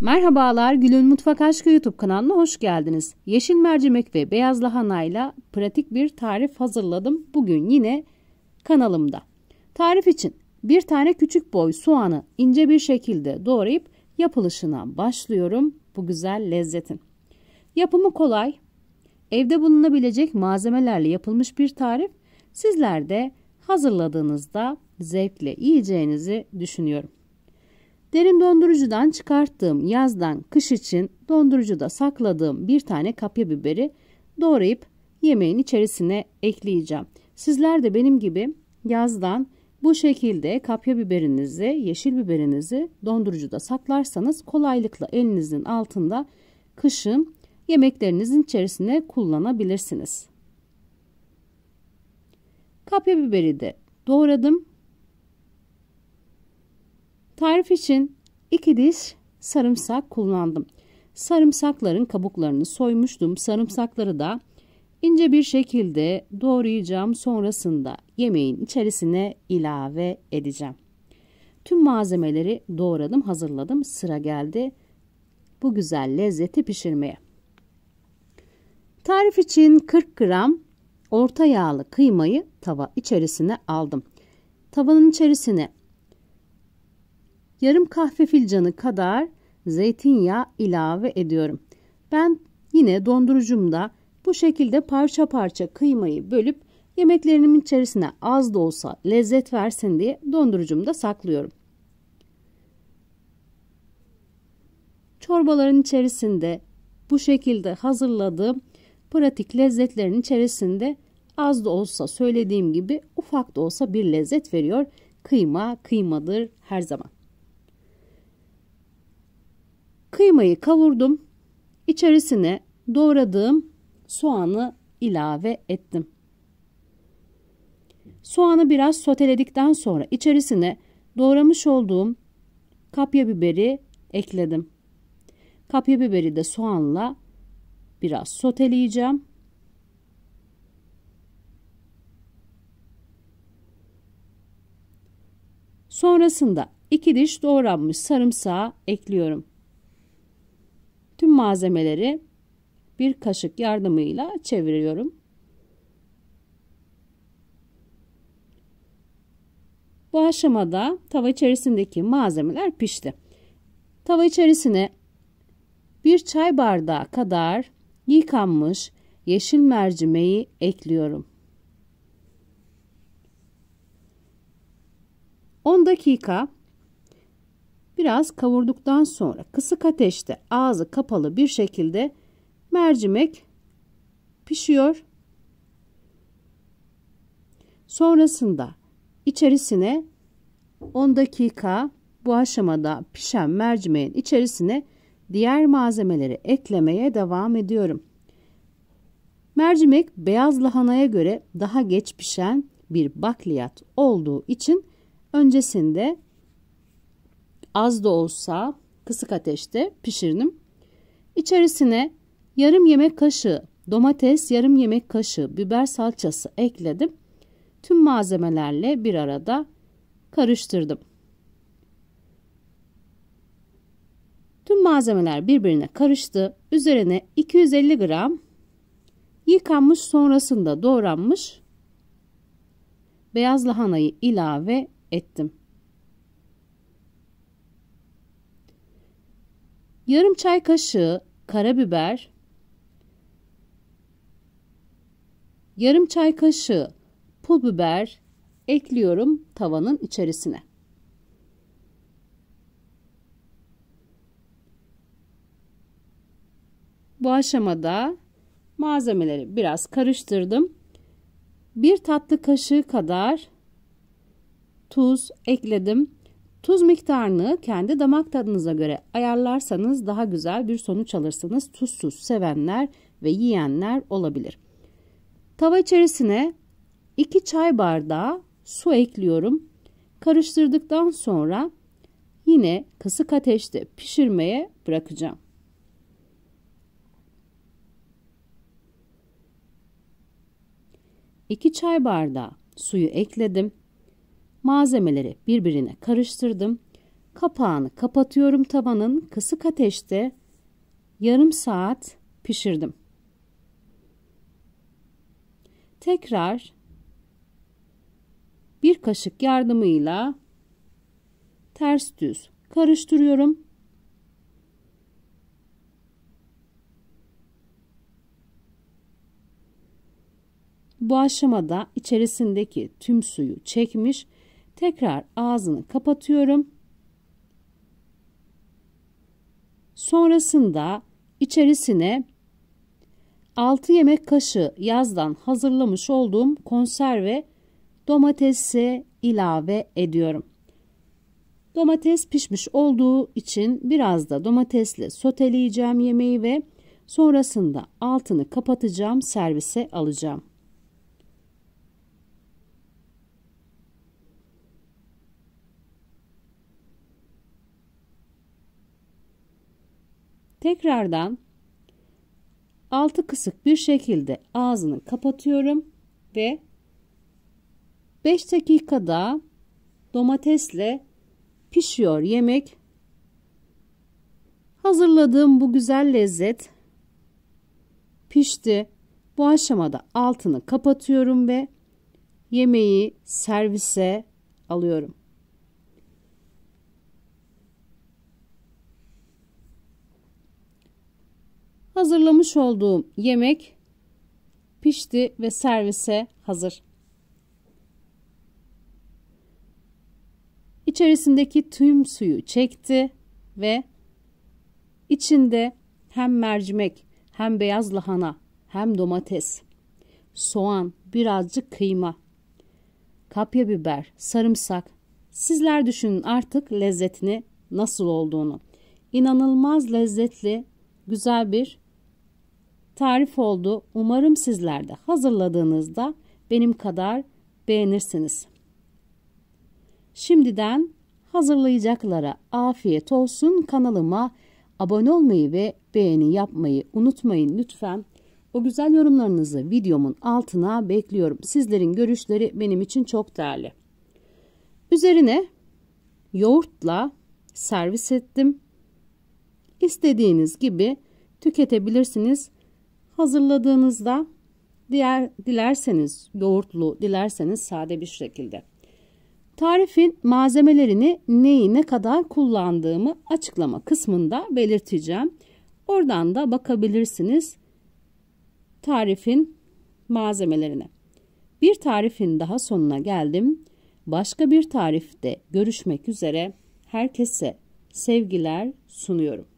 Merhabalar Gül'ün Mutfak Aşkı YouTube kanalına hoş geldiniz. Yeşil mercimek ve beyaz lahanayla pratik bir tarif hazırladım. Bugün yine kanalımda. Tarif için bir tane küçük boy soğanı ince bir şekilde doğrayıp yapılışına başlıyorum bu güzel lezzetin. Yapımı kolay, evde bulunabilecek malzemelerle yapılmış bir tarif. Sizler de hazırladığınızda zevkle yiyeceğinizi düşünüyorum. Derin dondurucudan çıkarttığım yazdan kış için dondurucuda sakladığım bir tane kapya biberi doğrayıp yemeğin içerisine ekleyeceğim. Sizler de benim gibi yazdan bu şekilde kapya biberinizi, yeşil biberinizi dondurucuda saklarsanız kolaylıkla elinizin altında kışın yemeklerinizin içerisine kullanabilirsiniz. Kapya biberi de doğradım Tarif için 2 diş sarımsak kullandım. Sarımsakların kabuklarını soymuştum. Sarımsakları da ince bir şekilde doğrayacağım. Sonrasında yemeğin içerisine ilave edeceğim. Tüm malzemeleri doğradım, hazırladım. Sıra geldi bu güzel lezzeti pişirmeye. Tarif için 40 gram orta yağlı kıymayı tava içerisine aldım. Tavanın içerisine yarım kahve filcanı kadar zeytinyağı ilave ediyorum. Ben yine dondurucumda bu şekilde parça parça kıymayı bölüp yemeklerimin içerisine az da olsa lezzet versin diye dondurucumda saklıyorum. Çorbaların içerisinde bu şekilde hazırladığım pratik lezzetlerin içerisinde az da olsa söylediğim gibi ufak da olsa bir lezzet veriyor. Kıyma kıymadır her zaman. Kıymayı kavurdum. İçerisine doğradığım soğanı ilave ettim. Soğanı biraz soteledikten sonra içerisine doğramış olduğum kapya biberi ekledim. Kapya biberi de soğanla biraz soteleyeceğim. Sonrasında iki diş doğranmış sarımsağı ekliyorum. Tüm malzemeleri bir kaşık yardımıyla çeviriyorum. Bu aşamada tava içerisindeki malzemeler pişti. Tava içerisine bir çay bardağı kadar yıkanmış yeşil mercimeği ekliyorum. 10 dakika Biraz kavurduktan sonra kısık ateşte ağzı kapalı bir şekilde mercimek pişiyor. Sonrasında içerisine 10 dakika bu aşamada pişen mercimeğin içerisine diğer malzemeleri eklemeye devam ediyorum. Mercimek beyaz lahanaya göre daha geç pişen bir bakliyat olduğu için öncesinde az da olsa kısık ateşte pişirdim. İçerisine yarım yemek kaşığı domates, yarım yemek kaşığı biber salçası ekledim. Tüm malzemelerle bir arada karıştırdım. Tüm malzemeler birbirine karıştı. Üzerine 250 gram yıkanmış sonrasında doğranmış beyaz lahanayı ilave ettim. Yarım çay kaşığı karabiber, yarım çay kaşığı pul biber ekliyorum tavanın içerisine. Bu aşamada malzemeleri biraz karıştırdım. Bir tatlı kaşığı kadar tuz ekledim. Tuz miktarını kendi damak tadınıza göre ayarlarsanız daha güzel bir sonuç alırsınız. Tuzsuz sevenler ve yiyenler olabilir. Tava içerisine 2 çay bardağı su ekliyorum. Karıştırdıktan sonra yine kısık ateşte pişirmeye bırakacağım. İki çay bardağı suyu ekledim. Malzemeleri birbirine karıştırdım. Kapağını kapatıyorum tavanın kısık ateşte yarım saat pişirdim. Tekrar bir kaşık yardımıyla ters düz karıştırıyorum. Bu aşamada içerisindeki tüm suyu çekmiş Tekrar ağzını kapatıyorum. Sonrasında içerisine 6 yemek kaşığı yazdan hazırlamış olduğum konserve domatesi ilave ediyorum. Domates pişmiş olduğu için biraz da domatesle soteleyeceğim yemeği ve sonrasında altını kapatacağım servise alacağım. Tekrardan altı kısık bir şekilde ağzını kapatıyorum ve 5 dakikada domatesle pişiyor yemek. Hazırladığım bu güzel lezzet pişti. Bu aşamada altını kapatıyorum ve yemeği servise alıyorum. Hazırlamış olduğum yemek pişti ve servise hazır. İçerisindeki tüm suyu çekti ve içinde hem mercimek, hem beyaz lahana, hem domates, soğan, birazcık kıyma, kapya biber, sarımsak. Sizler düşünün artık lezzetini nasıl olduğunu. İnanılmaz lezzetli, güzel bir tarif oldu. Umarım sizler de hazırladığınızda benim kadar beğenirsiniz. Şimdiden hazırlayacaklara afiyet olsun. Kanalıma abone olmayı ve beğeni yapmayı unutmayın lütfen. O güzel yorumlarınızı videomun altına bekliyorum. Sizlerin görüşleri benim için çok değerli. Üzerine yoğurtla servis ettim. İstediğiniz gibi tüketebilirsiniz hazırladığınızda diğer dilerseniz yoğurtlu, dilerseniz sade bir şekilde. Tarifin malzemelerini neyi ne kadar kullandığımı açıklama kısmında belirteceğim. Oradan da bakabilirsiniz tarifin malzemelerine. Bir tarifin daha sonuna geldim. Başka bir tarifte görüşmek üzere. Herkese sevgiler sunuyorum.